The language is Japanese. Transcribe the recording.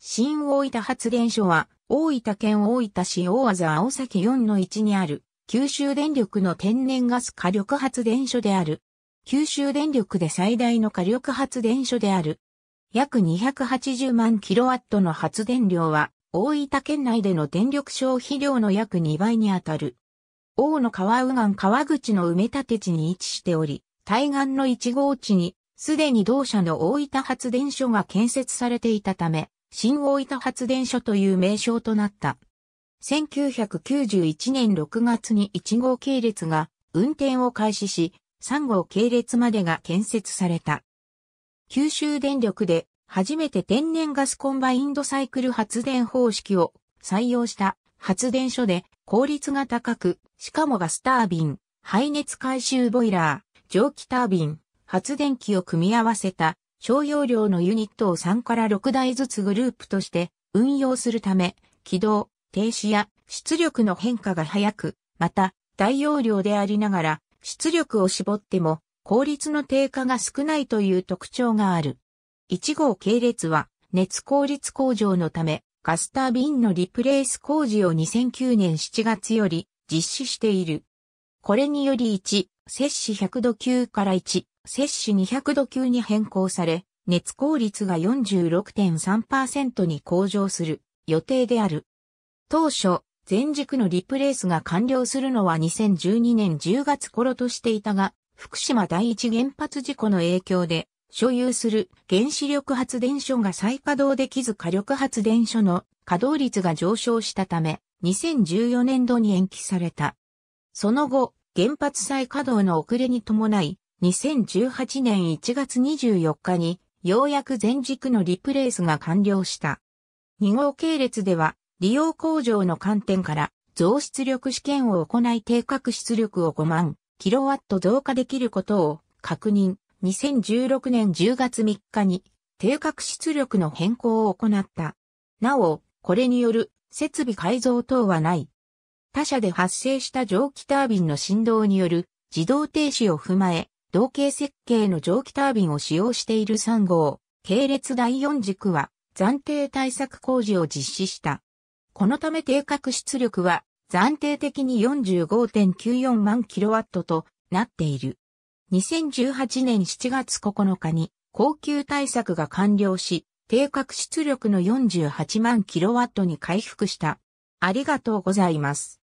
新大分発電所は、大分県大分市大和青崎4の1にある、九州電力の天然ガス火力発電所である。九州電力で最大の火力発電所である。約280万キロワットの発電量は、大分県内での電力消費量の約2倍にあたる。大野川右岸川口の埋め立て地に位置しており、対岸の1号地に、すでに同社の大分発電所が建設されていたため、新大分発電所という名称となった。1991年6月に1号系列が運転を開始し、3号系列までが建設された。九州電力で初めて天然ガスコンバインドサイクル発電方式を採用した発電所で効率が高く、しかもガスタービン、排熱回収ボイラー、蒸気タービン、発電機を組み合わせた小容量のユニットを3から6台ずつグループとして運用するため、起動、停止や出力の変化が早く、また大容量でありながら出力を絞っても効率の低下が少ないという特徴がある。1号系列は熱効率向上のためガスタービンのリプレイス工事を2009年7月より実施している。これにより1、摂氏100度級から1、摂氏200度級に変更され、熱効率が46.3%に向上する予定である。当初、全軸のリプレースが完了するのは2012年10月頃としていたが、福島第一原発事故の影響で、所有する原子力発電所が再稼働できず火力発電所の稼働率が上昇したため、2014年度に延期された。その後、原発再稼働の遅れに伴い、2018年1月24日に、ようやく全軸のリプレイスが完了した。2号系列では、利用工場の観点から、増出力試験を行い定格出力を5万、キロワット増加できることを確認。2016年10月3日に、定格出力の変更を行った。なお、これによる設備改造等はない。他社で発生した蒸気タービンの振動による自動停止を踏まえ、同型設計の蒸気タービンを使用している3号、系列第4軸は暫定対策工事を実施した。このため定格出力は暫定的に45.94万キロワットとなっている。2018年7月9日に高級対策が完了し、定格出力の48万キロワットに回復した。ありがとうございます。